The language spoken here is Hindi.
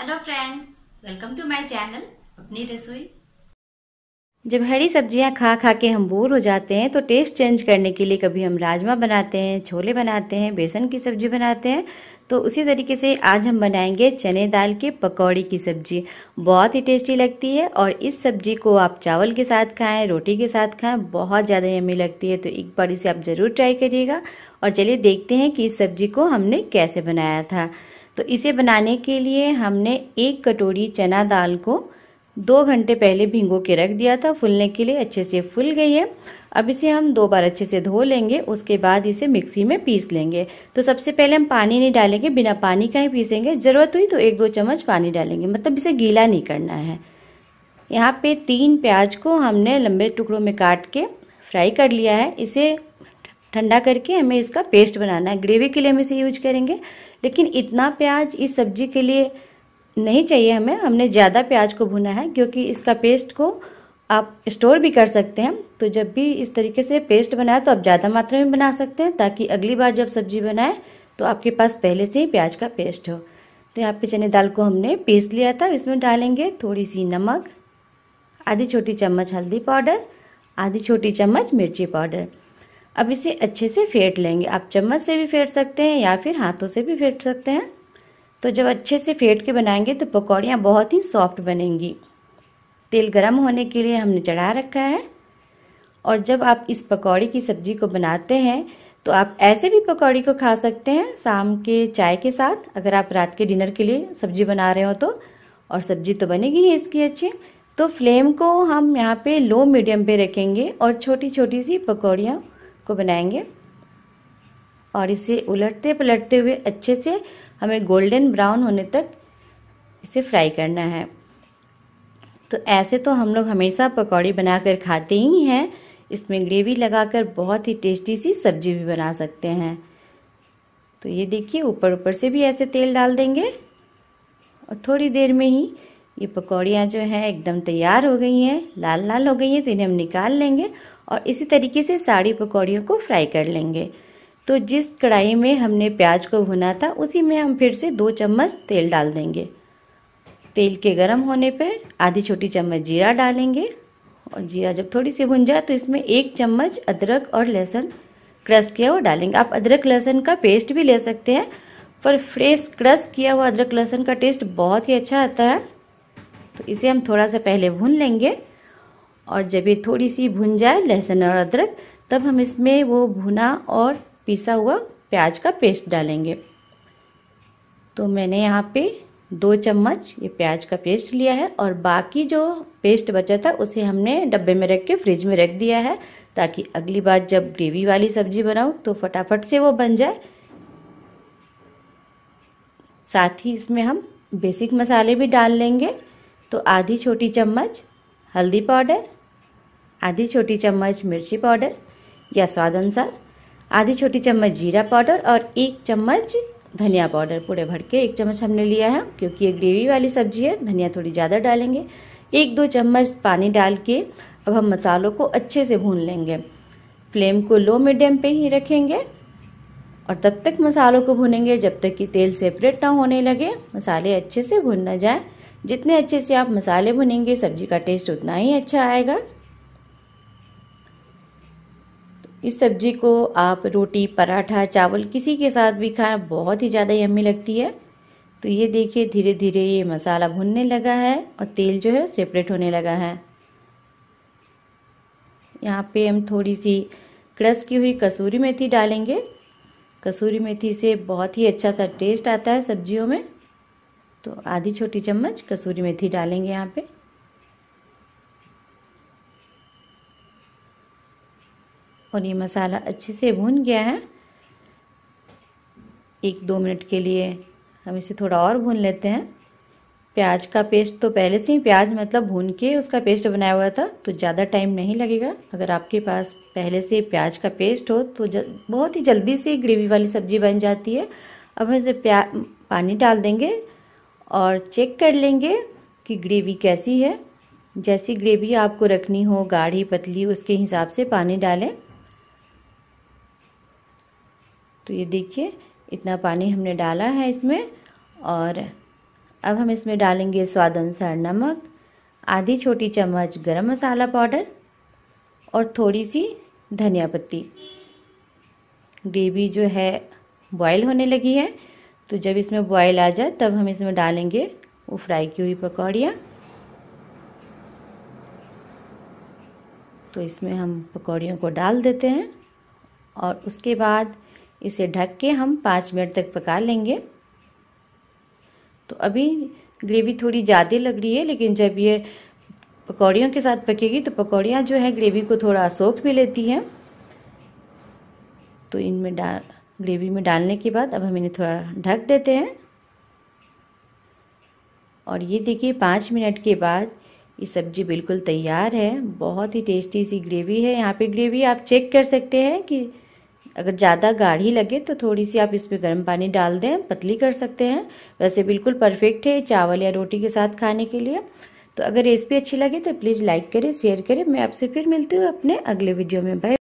hello friends welcome to my channel अपनी रसोई जब हरी सब्जियां खा खा के हम बोर हो जाते हैं तो टेस्ट चेंज करने के लिए कभी हम राजमा बनाते हैं छोले बनाते हैं बेसन की सब्जी बनाते हैं तो उसी तरीके से आज हम बनाएंगे चने दाल के पकौड़ी की सब्जी बहुत ही टेस्टी लगती है और इस सब्जी को आप चावल के साथ खाएं रोटी के साथ खाएं बहुत ज़्यादा यमी लगती है तो एक बार इसे आप ज़रूर ट्राई करिएगा और चलिए देखते हैं कि इस सब्जी को हमने कैसे बनाया था तो इसे बनाने के लिए हमने एक कटोरी चना दाल को दो घंटे पहले भिंगो के रख दिया था फूलने के लिए अच्छे से फूल गई है अब इसे हम दो बार अच्छे से धो लेंगे उसके बाद इसे मिक्सी में पीस लेंगे तो सबसे पहले हम पानी नहीं डालेंगे बिना पानी का ही पीसेंगे ज़रूरत हुई तो एक दो चम्मच पानी डालेंगे मतलब इसे गीला नहीं करना है यहाँ पे तीन प्याज को हमने लंबे टुकड़ों में काट के फ्राई कर लिया है इसे ठंडा करके हमें इसका पेस्ट बनाना है ग्रेवी के लिए हम इसे यूज करेंगे लेकिन इतना प्याज इस सब्जी के लिए नहीं चाहिए हमें हमने ज़्यादा प्याज को भुना है क्योंकि इसका पेस्ट को आप स्टोर भी कर सकते हैं तो जब भी इस तरीके से पेस्ट बनाए तो आप ज़्यादा मात्रा में बना सकते हैं ताकि अगली बार जब सब्जी बनाए तो आपके पास पहले से ही प्याज का पेस्ट हो तो यहाँ पे चने दाल को हमने पीस लिया था इसमें डालेंगे थोड़ी सी नमक आधी छोटी चम्मच हल्दी पाउडर आधी छोटी चम्मच मिर्ची पाउडर अब इसे अच्छे से फेंट लेंगे आप चम्मच से भी फेंट सकते हैं या फिर हाथों से भी फेंट सकते हैं तो जब अच्छे से फेंट के बनाएंगे तो पकौड़ियाँ बहुत ही सॉफ्ट बनेंगी तेल गर्म होने के लिए हमने चढ़ा रखा है और जब आप इस पकौड़ी की सब्जी को बनाते हैं तो आप ऐसे भी पकौड़ी को खा सकते हैं शाम के चाय के साथ अगर आप रात के डिनर के लिए सब्जी बना रहे हो तो और सब्जी तो बनेगी ही इसकी अच्छी तो फ्लेम को हम यहाँ पे लो मीडियम पे रखेंगे और छोटी छोटी सी पकौड़ियाँ को बनाएंगे और इसे उलटते पलटते हुए अच्छे से हमें गोल्डन ब्राउन होने तक इसे फ्राई करना है तो ऐसे तो हम लोग हमेशा पकौड़ी बनाकर खाते ही हैं इसमें ग्रेवी लगाकर बहुत ही टेस्टी सी सब्जी भी बना सकते हैं तो ये देखिए ऊपर ऊपर से भी ऐसे तेल डाल देंगे और थोड़ी देर में ही ये पकौड़ियाँ जो हैं एकदम तैयार हो गई हैं लाल लाल हो गई हैं तो इन्हें हम निकाल लेंगे और इसी तरीके से साड़ी पकौड़ियों को फ्राई कर लेंगे तो जिस कढ़ाई में हमने प्याज को भुना था उसी में हम फिर से दो चम्मच तेल डाल देंगे तेल के गर्म होने पर आधी छोटी चम्मच जीरा डालेंगे और जीरा जब थोड़ी सी भुन जाए तो इसमें एक चम्मच अदरक और लहसुन क्रश किया हुआ डालेंगे आप अदरक लहसुन का पेस्ट भी ले सकते हैं पर फ्रेश क्रश किया हुआ अदरक लहसुन का टेस्ट बहुत ही अच्छा आता है तो इसे हम थोड़ा सा पहले भून लेंगे और जब ये थोड़ी सी भुन जाए लहसुन और अदरक तब हम इसमें वो भुना और पिसा हुआ प्याज का पेस्ट डालेंगे तो मैंने यहाँ पे दो चम्मच ये प्याज का पेस्ट लिया है और बाकी जो पेस्ट बचा था उसे हमने डब्बे में रख के फ्रिज में रख दिया है ताकि अगली बार जब ग्रेवी वाली सब्जी बनाऊँ तो फटाफट से वो बन जाए साथ ही इसमें हम बेसिक मसाले भी डाल लेंगे तो आधी छोटी चम्मच हल्दी पाउडर आधी छोटी चम्मच मिर्ची पाउडर या स्वाद अनुसार आधी छोटी चम्मच जीरा पाउडर और एक चम्मच धनिया पाउडर पूरे भर के एक चम्मच हमने लिया है क्योंकि ये ग्रेवी वाली सब्जी है धनिया थोड़ी ज़्यादा डालेंगे एक दो चम्मच पानी डाल के अब हम मसालों को अच्छे से भून लेंगे फ्लेम को लो मीडियम पे ही रखेंगे और तब तक मसालों को भूनेंगे जब तक कि तेल सेपरेट ना होने लगे मसाले अच्छे से भुन ना जाए जितने अच्छे से आप मसाले भुनेंगे सब्जी का टेस्ट उतना ही अच्छा आएगा इस सब्जी को आप रोटी पराठा चावल किसी के साथ भी खाएं बहुत ही ज़्यादा यम्मी लगती है तो ये देखिए धीरे धीरे ये मसाला भुनने लगा है और तेल जो है सेपरेट होने लगा है यहाँ पे हम थोड़ी सी क्रस की हुई कसूरी मेथी डालेंगे कसूरी मेथी से बहुत ही अच्छा सा टेस्ट आता है सब्जियों में तो आधी छोटी चम्मच कसूरी मेथी डालेंगे यहाँ पे और ये मसाला अच्छे से भून गया है एक दो मिनट के लिए हम इसे थोड़ा और भून लेते हैं प्याज का पेस्ट तो पहले से ही प्याज मतलब भून के उसका पेस्ट बनाया हुआ था तो ज़्यादा टाइम नहीं लगेगा अगर आपके पास पहले से प्याज का पेस्ट हो तो बहुत ही जल्दी से ग्रेवी वाली सब्जी बन जाती है अब हम इसे प्या पानी डाल देंगे और चेक कर लेंगे कि ग्रेवी कैसी है जैसी ग्रेवी आपको रखनी हो गाढ़ी पतली उसके हिसाब से पानी डालें तो ये देखिए इतना पानी हमने डाला है इसमें और अब हम इसमें डालेंगे स्वाद अनुसार नमक आधी छोटी चम्मच गरम मसाला पाउडर और थोड़ी सी धनिया पत्ती ग्रेवी जो है बॉयल होने लगी है तो जब इसमें बॉयल आ जाए तब हम इसमें डालेंगे वो फ्राई की हुई पकौड़ियाँ तो इसमें हम पकौड़ियों को डाल देते हैं और उसके बाद इसे ढक के हम पाँच मिनट तक पका लेंगे तो अभी ग्रेवी थोड़ी ज़्यादा लग रही है लेकिन जब ये पकौड़ियों के साथ पकेगी तो पकौड़ियाँ जो है ग्रेवी को थोड़ा सोख भी लेती हैं तो इनमें डाल ग्रेवी में डालने के बाद अब हम इन्हें थोड़ा ढक देते हैं और ये देखिए पाँच मिनट के बाद ये सब्ज़ी बिल्कुल तैयार है बहुत ही टेस्टी सी ग्रेवी है यहाँ पे ग्रेवी आप चेक कर सकते हैं कि अगर ज़्यादा गाढ़ी लगे तो थोड़ी सी आप इसमें गर्म पानी डाल दें पतली कर सकते हैं वैसे बिल्कुल परफेक्ट है चावल या रोटी के साथ खाने के लिए तो अगर रेसिपी अच्छी लगे तो प्लीज़ लाइक करें शेयर करें मैं आपसे फिर मिलती हूँ अपने अगले वीडियो में बाय